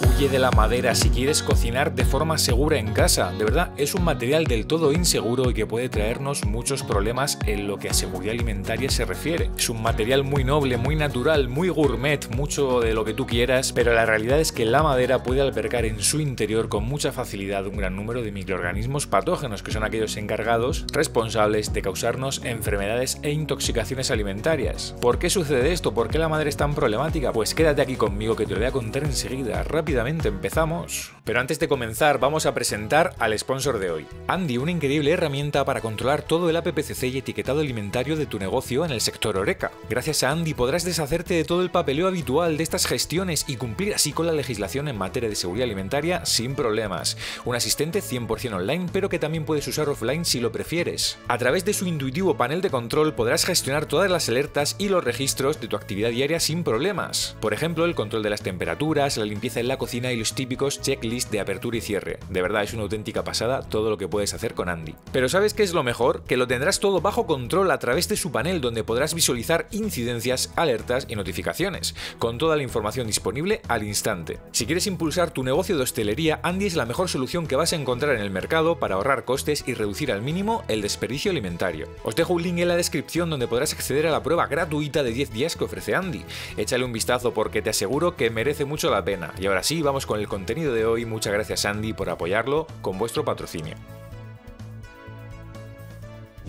Huye de la madera si quieres cocinar de forma segura en casa. De verdad, es un material del todo inseguro y que puede traernos muchos problemas en lo que a seguridad alimentaria se refiere. Es un material muy noble, muy natural, muy gourmet, mucho de lo que tú quieras, pero la realidad es que la madera puede albergar en su interior con mucha facilidad un gran número de microorganismos patógenos, que son aquellos encargados, responsables de causarnos enfermedades e intoxicaciones alimentarias. ¿Por qué sucede esto? ¿Por qué la madera es tan problemática? Pues quédate aquí conmigo que te lo voy a contar enseguida rápidamente empezamos pero antes de comenzar, vamos a presentar al sponsor de hoy, Andy, una increíble herramienta para controlar todo el APPCC y etiquetado alimentario de tu negocio en el sector Oreca. Gracias a Andy podrás deshacerte de todo el papeleo habitual de estas gestiones y cumplir así con la legislación en materia de seguridad alimentaria sin problemas. Un asistente 100% online, pero que también puedes usar offline si lo prefieres. A través de su intuitivo panel de control podrás gestionar todas las alertas y los registros de tu actividad diaria sin problemas. Por ejemplo, el control de las temperaturas, la limpieza en la cocina y los típicos checklists de apertura y cierre. De verdad, es una auténtica pasada todo lo que puedes hacer con Andy. Pero ¿sabes qué es lo mejor? Que lo tendrás todo bajo control a través de su panel donde podrás visualizar incidencias, alertas y notificaciones, con toda la información disponible al instante. Si quieres impulsar tu negocio de hostelería, Andy es la mejor solución que vas a encontrar en el mercado para ahorrar costes y reducir al mínimo el desperdicio alimentario. Os dejo un link en la descripción donde podrás acceder a la prueba gratuita de 10 días que ofrece Andy. Échale un vistazo porque te aseguro que merece mucho la pena. Y ahora sí, vamos con el contenido de hoy muchas gracias Andy por apoyarlo con vuestro patrocinio.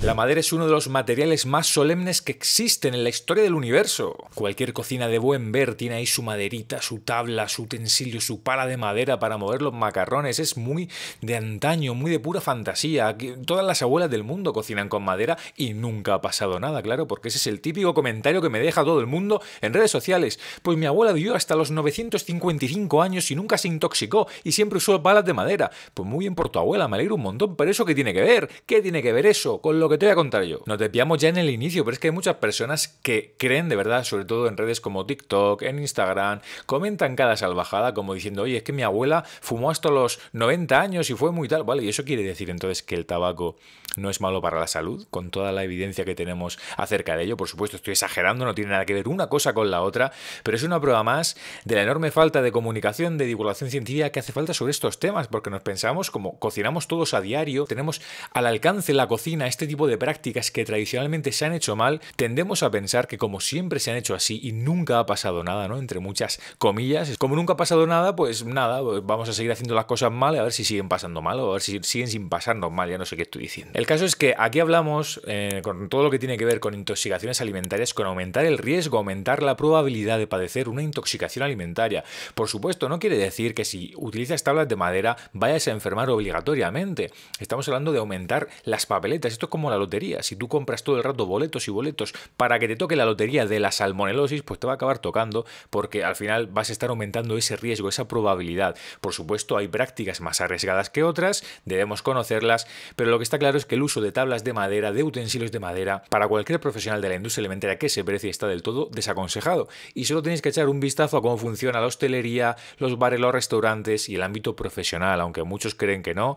La madera es uno de los materiales más solemnes que existen en la historia del universo. Cualquier cocina de buen ver tiene ahí su maderita, su tabla, su utensilio, su pala de madera para mover los macarrones. Es muy de antaño, muy de pura fantasía. Todas las abuelas del mundo cocinan con madera y nunca ha pasado nada, claro, porque ese es el típico comentario que me deja todo el mundo en redes sociales. Pues mi abuela vivió hasta los 955 años y nunca se intoxicó y siempre usó palas de madera. Pues muy bien por tu abuela, me alegro un montón, pero ¿eso qué tiene que ver? ¿Qué tiene que ver eso con lo que te voy a contar yo. Nos piamos ya en el inicio, pero es que hay muchas personas que creen de verdad, sobre todo en redes como TikTok, en Instagram, comentan cada salvajada como diciendo, oye, es que mi abuela fumó hasta los 90 años y fue muy tal. Vale, ¿y eso quiere decir entonces que el tabaco no es malo para la salud, con toda la evidencia que tenemos acerca de ello. Por supuesto, estoy exagerando, no tiene nada que ver una cosa con la otra, pero es una prueba más de la enorme falta de comunicación, de divulgación científica que hace falta sobre estos temas, porque nos pensamos como cocinamos todos a diario, tenemos al alcance la cocina este tipo de prácticas que tradicionalmente se han hecho mal, tendemos a pensar que como siempre se han hecho así y nunca ha pasado nada, ¿no? Entre muchas comillas, como nunca ha pasado nada, pues nada, vamos a seguir haciendo las cosas mal, a ver si siguen pasando mal o a ver si siguen sin pasarnos mal, ya no sé qué estoy diciendo. El caso es que aquí hablamos eh, con todo lo que tiene que ver con intoxicaciones alimentarias, con aumentar el riesgo, aumentar la probabilidad de padecer una intoxicación alimentaria. Por supuesto, no quiere decir que si utilizas tablas de madera vayas a enfermar obligatoriamente. Estamos hablando de aumentar las papeletas. Esto es como la lotería. Si tú compras todo el rato boletos y boletos para que te toque la lotería de la salmonelosis, pues te va a acabar tocando porque al final vas a estar aumentando ese riesgo, esa probabilidad. Por supuesto, hay prácticas más arriesgadas que otras, debemos conocerlas, pero lo que está claro es que el uso de tablas de madera, de utensilios de madera, para cualquier profesional de la industria alimentaria que se precie está del todo desaconsejado. Y solo tenéis que echar un vistazo a cómo funciona la hostelería, los bares, los restaurantes y el ámbito profesional, aunque muchos creen que no.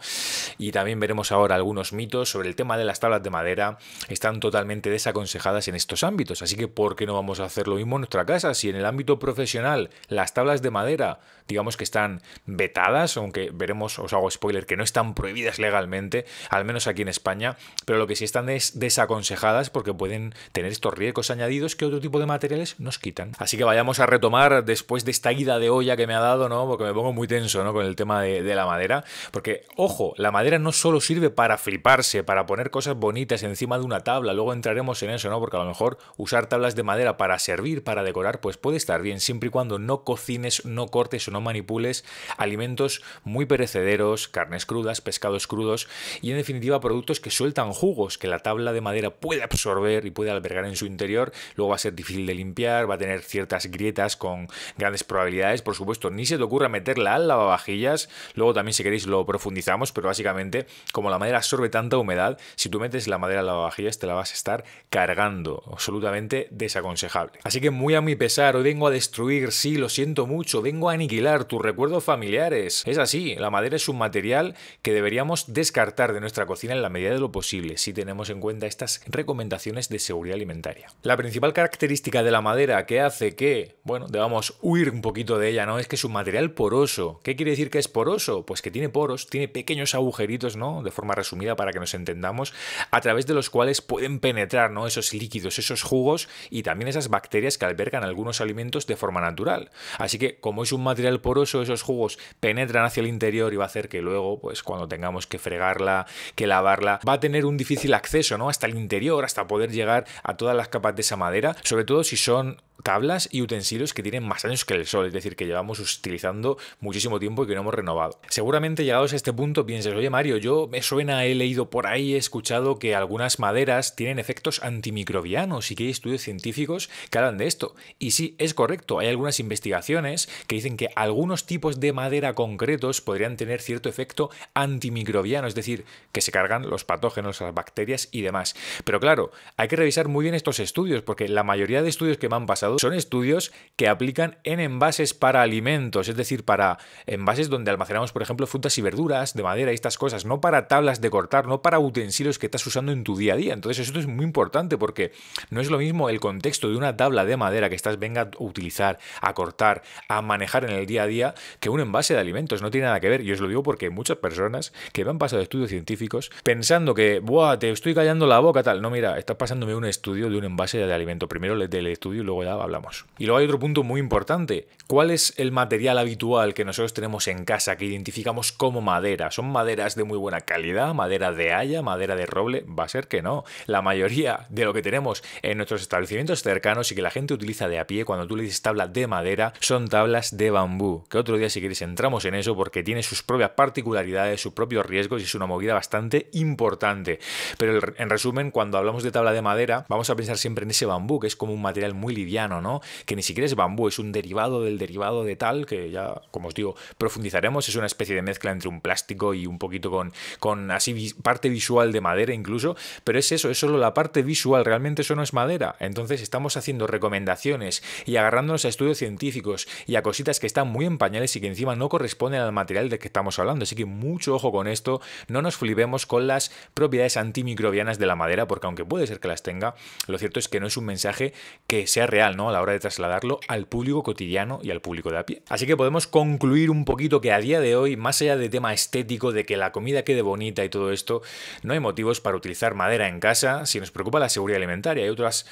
Y también veremos ahora algunos mitos sobre el tema de las tablas de madera. Están totalmente desaconsejadas en estos ámbitos, así que ¿por qué no vamos a hacer lo mismo en nuestra casa? Si en el ámbito profesional las tablas de madera, digamos que están vetadas, aunque veremos, os hago spoiler, que no están prohibidas legalmente, al menos aquí en España España, pero lo que sí están es desaconsejadas porque pueden tener estos riesgos añadidos que otro tipo de materiales nos quitan. Así que vayamos a retomar después de esta ida de olla que me ha dado, ¿no? Porque me pongo muy tenso, ¿no? Con el tema de, de la madera. Porque, ojo, la madera no solo sirve para fliparse, para poner cosas bonitas encima de una tabla, luego entraremos en eso, ¿no? Porque a lo mejor usar tablas de madera para servir, para decorar, pues puede estar bien, siempre y cuando no cocines, no cortes o no manipules alimentos muy perecederos, carnes crudas, pescados crudos y en definitiva productos que sueltan jugos que la tabla de madera puede absorber y puede albergar en su interior. Luego va a ser difícil de limpiar, va a tener ciertas grietas con grandes probabilidades, por supuesto. Ni se te ocurra meterla al lavavajillas. Luego también si queréis lo profundizamos, pero básicamente como la madera absorbe tanta humedad, si tú metes la madera al lavavajillas te la vas a estar cargando. Absolutamente desaconsejable. Así que muy a mi pesar, hoy vengo a destruir, sí, lo siento mucho, vengo a aniquilar tus recuerdos familiares. Es así, la madera es un material que deberíamos descartar de nuestra cocina en la medida de lo posible si tenemos en cuenta estas recomendaciones de seguridad alimentaria. La principal característica de la madera que hace que, bueno, debamos huir un poquito de ella, ¿no? Es que es un material poroso. ¿Qué quiere decir que es poroso? Pues que tiene poros, tiene pequeños agujeritos, ¿no? De forma resumida para que nos entendamos, a través de los cuales pueden penetrar, ¿no? Esos líquidos, esos jugos y también esas bacterias que albergan algunos alimentos de forma natural. Así que, como es un material poroso, esos jugos penetran hacia el interior y va a hacer que luego, pues cuando tengamos que fregarla, que lavarla, va a tener un difícil acceso, ¿no? Hasta el interior, hasta poder llegar a todas las capas de esa madera, sobre todo si son tablas y utensilios que tienen más años que el sol, es decir, que llevamos utilizando muchísimo tiempo y que no hemos renovado. Seguramente llegados a este punto pienses, oye Mario, yo me suena, he leído por ahí, he escuchado que algunas maderas tienen efectos antimicrobianos y que hay estudios científicos que hablan de esto. Y sí, es correcto, hay algunas investigaciones que dicen que algunos tipos de madera concretos podrían tener cierto efecto antimicrobiano, es decir, que se cargan los patógenos, las bacterias y demás. Pero claro, hay que revisar muy bien estos estudios, porque la mayoría de estudios que me han pasado son estudios que aplican en envases para alimentos, es decir, para envases donde almacenamos, por ejemplo, frutas y verduras de madera y estas cosas, no para tablas de cortar, no para utensilios que estás usando en tu día a día. Entonces, esto es muy importante porque no es lo mismo el contexto de una tabla de madera que estás venga a utilizar, a cortar, a manejar en el día a día que un envase de alimentos. No tiene nada que ver. Y os lo digo porque muchas personas que me han pasado estudios científicos pensando que, ¡buah! Te estoy callando la boca, tal. No, mira, estás pasándome un estudio de un envase de alimento. Primero del estudio y luego ya hablamos. Y luego hay otro punto muy importante. ¿Cuál es el material habitual que nosotros tenemos en casa que identificamos como madera? ¿Son maderas de muy buena calidad? ¿Madera de haya? ¿Madera de roble? Va a ser que no. La mayoría de lo que tenemos en nuestros establecimientos cercanos y que la gente utiliza de a pie cuando tú le dices tabla de madera son tablas de bambú. Que otro día si quieres entramos en eso porque tiene sus propias particularidades, sus propios riesgos y es una movida bastante importante. Pero en resumen, cuando hablamos de tabla de madera, vamos a pensar siempre en ese bambú que es como un material muy liviano ¿no? Que ni siquiera es bambú, es un derivado del derivado de tal, que ya, como os digo, profundizaremos, es una especie de mezcla entre un plástico y un poquito con, con así parte visual de madera incluso, pero es eso, es solo la parte visual, realmente eso no es madera. Entonces estamos haciendo recomendaciones y agarrándonos a estudios científicos y a cositas que están muy en pañales y que encima no corresponden al material del que estamos hablando, así que mucho ojo con esto, no nos flipemos con las propiedades antimicrobianas de la madera, porque aunque puede ser que las tenga, lo cierto es que no es un mensaje que sea real, ¿no? a la hora de trasladarlo al público cotidiano y al público de a pie. Así que podemos concluir un poquito que a día de hoy, más allá de tema estético, de que la comida quede bonita y todo esto, no hay motivos para utilizar madera en casa si nos preocupa la seguridad alimentaria. Hay otros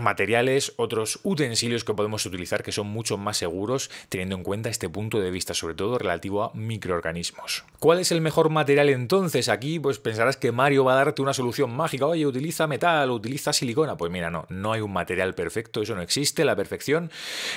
materiales, otros utensilios que podemos utilizar que son mucho más seguros teniendo en cuenta este punto de vista, sobre todo relativo a microorganismos. ¿Cuál es el mejor material entonces? Aquí pues pensarás que Mario va a darte una solución mágica. Oye, utiliza metal, utiliza silicona. Pues mira, no, no hay un material perfecto, eso no existe la perfección,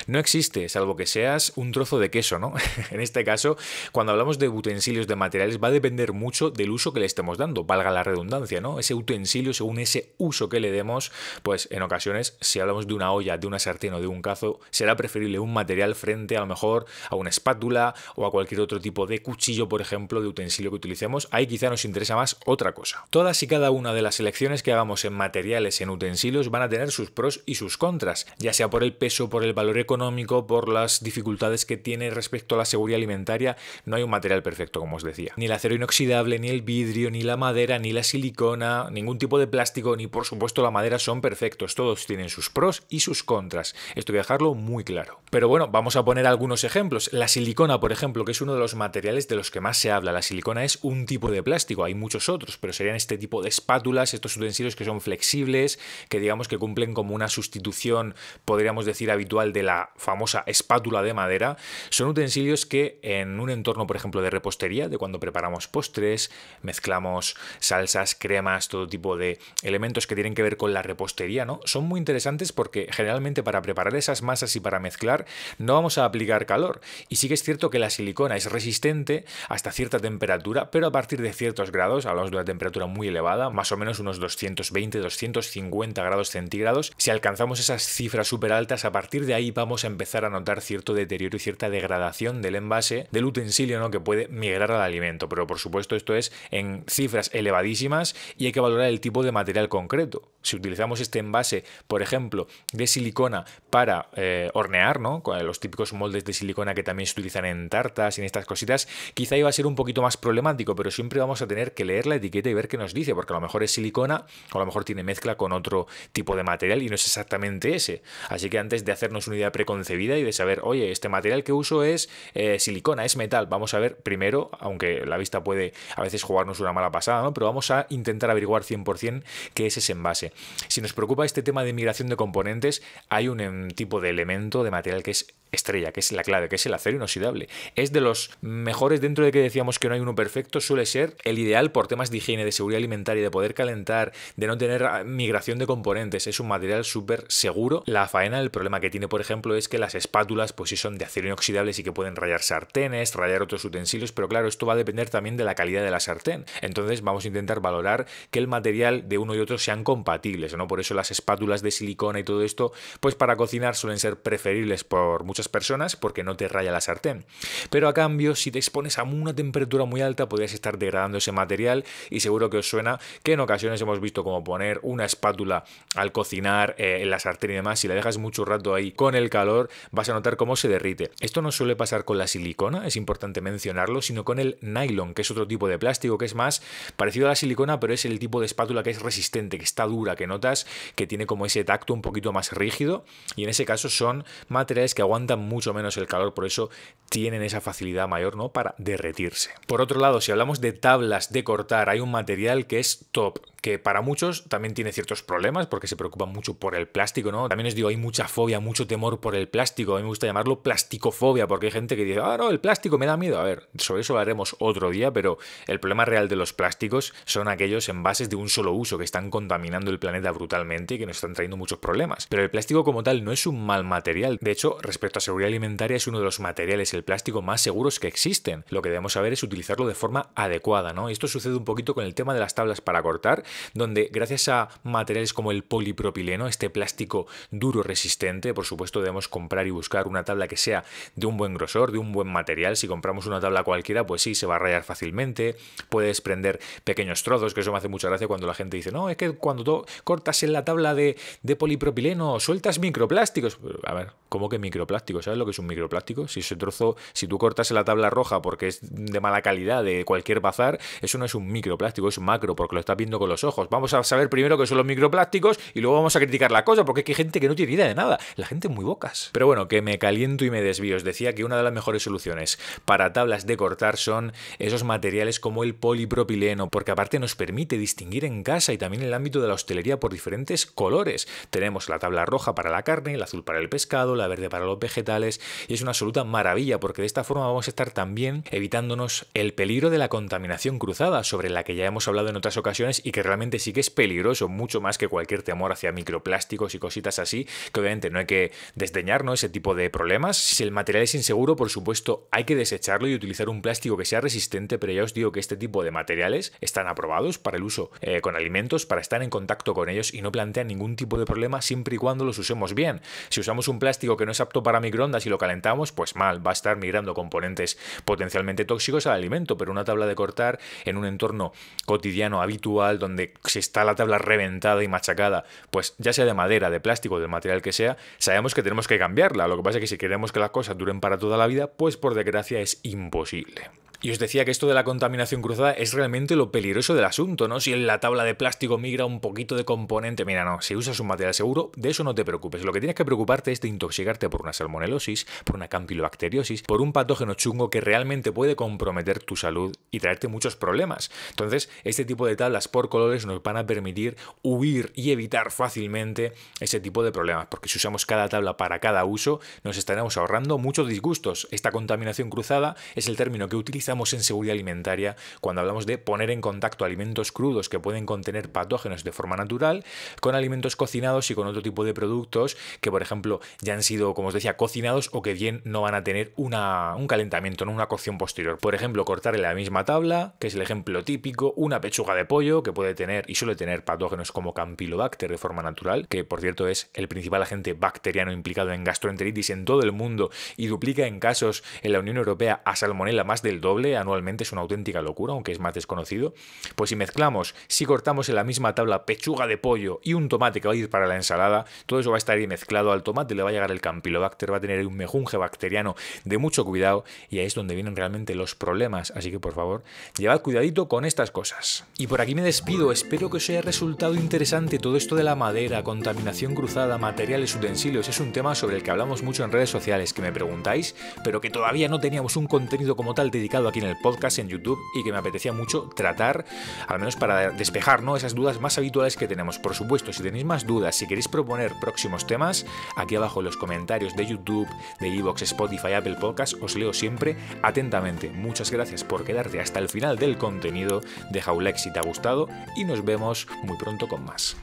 no existe, salvo que seas un trozo de queso, ¿no? en este caso, cuando hablamos de utensilios, de materiales, va a depender mucho del uso que le estemos dando, valga la redundancia, ¿no? Ese utensilio, según ese uso que le demos, pues en ocasiones, si hablamos de una olla, de una sartén o de un cazo, será preferible un material frente a lo mejor a una espátula o a cualquier otro tipo de cuchillo, por ejemplo, de utensilio que utilicemos. Ahí quizá nos interesa más otra cosa. Todas y cada una de las elecciones que hagamos en materiales, en utensilios, van a tener sus pros y sus contras, ya sea por el peso, por el valor económico, por las dificultades que tiene respecto a la seguridad alimentaria, no hay un material perfecto, como os decía. Ni el acero inoxidable, ni el vidrio, ni la madera, ni la silicona, ningún tipo de plástico, ni por supuesto la madera son perfectos. Todos tienen sus pros y sus contras. Esto voy a dejarlo muy claro. Pero bueno, vamos a poner algunos ejemplos. La silicona, por ejemplo, que es uno de los materiales de los que más se habla. La silicona es un tipo de plástico, hay muchos otros, pero serían este tipo de espátulas, estos utensilios que son flexibles, que digamos que cumplen como una sustitución podríamos decir, habitual de la famosa espátula de madera, son utensilios que en un entorno, por ejemplo, de repostería, de cuando preparamos postres, mezclamos salsas, cremas, todo tipo de elementos que tienen que ver con la repostería, ¿no? Son muy interesantes porque generalmente para preparar esas masas y para mezclar no vamos a aplicar calor. Y sí que es cierto que la silicona es resistente hasta cierta temperatura, pero a partir de ciertos grados, hablamos de una temperatura muy elevada, más o menos unos 220, 250 grados centígrados, si alcanzamos esas cifras altas, a partir de ahí vamos a empezar a notar cierto deterioro y cierta degradación del envase del utensilio ¿no? que puede migrar al alimento. Pero por supuesto esto es en cifras elevadísimas y hay que valorar el tipo de material concreto. Si utilizamos este envase, por ejemplo, de silicona para eh, hornear, ¿no? Con los típicos moldes de silicona que también se utilizan en tartas y en estas cositas, quizá iba a ser un poquito más problemático, pero siempre vamos a tener que leer la etiqueta y ver qué nos dice, porque a lo mejor es silicona o a lo mejor tiene mezcla con otro tipo de material y no es exactamente ese. Así que antes de hacernos una idea preconcebida y de saber, oye, este material que uso es eh, silicona, es metal, vamos a ver primero, aunque la vista puede a veces jugarnos una mala pasada, ¿no? Pero vamos a intentar averiguar 100% qué es ese envase. Si nos preocupa este tema de migración de componentes, hay un em, tipo de elemento, de material que es estrella, que es la clave, que es el acero inoxidable. Es de los mejores dentro de que decíamos que no hay uno perfecto, suele ser el ideal por temas de higiene, de seguridad alimentaria, de poder calentar, de no tener ah, migración de componentes. Es un material súper seguro. La faena, el problema que tiene, por ejemplo, es que las espátulas, pues sí son de acero inoxidable, sí que pueden rayar sartenes, rayar otros utensilios, pero claro, esto va a depender también de la calidad de la sartén. Entonces vamos a intentar valorar que el material de uno y otro sean compatibles, ¿no? Por eso las espátulas de silicona y todo esto, pues para cocinar suelen ser preferibles por muchas personas porque no te raya la sartén. Pero a cambio, si te expones a una temperatura muy alta, podrías estar degradando ese material y seguro que os suena que en ocasiones hemos visto como poner una espátula al cocinar eh, en la sartén y demás, si la dejas mucho rato ahí con el calor, vas a notar cómo se derrite. Esto no suele pasar con la silicona, es importante mencionarlo, sino con el nylon, que es otro tipo de plástico que es más parecido a la silicona, pero es el tipo de espátula que es resistente, que está dura, que notas que tiene como ese tacto un poquito más rígido y en ese caso son materiales que aguantan mucho menos el calor, por eso tienen esa facilidad mayor ¿no? para derretirse. Por otro lado, si hablamos de tablas de cortar, hay un material que es top, que para muchos también tiene ciertos problemas porque se preocupan mucho por el plástico, ¿no? También os digo, hay mucha fobia, mucho temor por el plástico. A mí me gusta llamarlo plasticofobia porque hay gente que dice, ah, no, el plástico me da miedo. A ver, sobre eso haremos otro día, pero el problema real de los plásticos son aquellos envases de un solo uso que están contaminando el planeta brutalmente y que nos están trayendo muchos problemas. Pero el plástico como tal no es un mal material. De hecho, respecto a seguridad alimentaria, es uno de los materiales, el plástico más seguros que existen. Lo que debemos saber es utilizarlo de forma adecuada, ¿no? Esto sucede un poquito con el tema de las tablas para cortar, donde gracias a materiales como el polipropileno, este plástico duro resistente, por supuesto debemos comprar y buscar una tabla que sea de un buen grosor, de un buen material. Si compramos una tabla cualquiera, pues sí, se va a rayar fácilmente, Puedes prender pequeños trozos, que eso me hace mucha gracia cuando la gente dice, no, es que cuando tú cortas en la tabla de, polipropileno, sueltas microplásticos. A ver, ¿cómo que microplásticos? ¿Sabes lo que es un microplástico? Si ese trozo si tú cortas la tabla roja porque es de mala calidad de cualquier bazar, eso no es un microplástico, es un macro, porque lo estás viendo con los ojos. Vamos a saber primero qué son los microplásticos y luego vamos a criticar la cosa, porque hay gente que no tiene idea de nada. La gente muy bocas. Pero bueno, que me caliento y me desvío. Os decía que una de las mejores soluciones para tablas de cortar son esos materiales como el polipropileno, porque aparte nos permite distinguir en casa y también en el ámbito de la hostelería por diferentes colores. Tenemos la tabla roja para la carne, el azul para el pescado, la verde para los vegetales, y es una absoluta maravilla porque de esta forma vamos a estar también evitándonos el peligro de la contaminación cruzada, sobre la que ya hemos hablado en otras ocasiones y que realmente sí que es peligroso, mucho más que cualquier temor hacia microplásticos y cositas así, que obviamente no hay que desdeñar ese tipo de problemas. Si el material es inseguro, por supuesto, hay que desecharlo y utilizar un plástico que sea resistente, pero ya os digo que este tipo de materiales están aprobados para el uso eh, con alimentos, para estar en contacto con ellos y no plantean ningún tipo de problema siempre y cuando los usemos bien. Si usamos un plástico que no es apto para microondas y lo calentamos, pues mal, va a estar migrando componentes potencialmente tóxicos al alimento, pero una tabla de cortar en un entorno cotidiano habitual donde se está la tabla reventada y machacada, pues ya sea de madera, de plástico, del material que sea, sabemos que tenemos que cambiarla. Lo que pasa es que si queremos que las cosas duren para toda la vida, pues por desgracia es imposible. Y os decía que esto de la contaminación cruzada es realmente lo peligroso del asunto, ¿no? Si en la tabla de plástico migra un poquito de componente, mira, no, si usas un material seguro, de eso no te preocupes. Lo que tienes que preocuparte es de intoxicarte por una salmonelosis, por una campilobacteriosis, por un patógeno chungo que realmente puede comprometer tu salud y traerte muchos problemas. Entonces, este tipo de tablas por colores nos van a permitir huir y evitar fácilmente ese tipo de problemas, porque si usamos cada tabla para cada uso, nos estaremos ahorrando muchos disgustos. Esta contaminación cruzada es el término que utiliza en seguridad alimentaria cuando hablamos de poner en contacto alimentos crudos que pueden contener patógenos de forma natural con alimentos cocinados y con otro tipo de productos que, por ejemplo, ya han sido, como os decía, cocinados o que bien no van a tener una, un calentamiento, no una cocción posterior. Por ejemplo, cortar en la misma tabla, que es el ejemplo típico, una pechuga de pollo que puede tener y suele tener patógenos como Campylobacter de forma natural, que por cierto es el principal agente bacteriano implicado en gastroenteritis en todo el mundo y duplica en casos en la Unión Europea a salmonella más del doble anualmente, es una auténtica locura, aunque es más desconocido. Pues si mezclamos, si cortamos en la misma tabla pechuga de pollo y un tomate que va a ir para la ensalada, todo eso va a estar ahí mezclado al tomate, le va a llegar el campylobacter, va a tener un mejunje bacteriano de mucho cuidado y ahí es donde vienen realmente los problemas. Así que por favor, llevad cuidadito con estas cosas. Y por aquí me despido, espero que os haya resultado interesante todo esto de la madera, contaminación cruzada, materiales, utensilios, es un tema sobre el que hablamos mucho en redes sociales, que me preguntáis, pero que todavía no teníamos un contenido como tal dedicado a aquí en el podcast, en YouTube, y que me apetecía mucho tratar, al menos para despejar ¿no? esas dudas más habituales que tenemos. Por supuesto, si tenéis más dudas, si queréis proponer próximos temas, aquí abajo en los comentarios de YouTube, de Evox, Spotify, Apple Podcast, os leo siempre atentamente. Muchas gracias por quedarte hasta el final del contenido. Deja un like si te ha gustado y nos vemos muy pronto con más.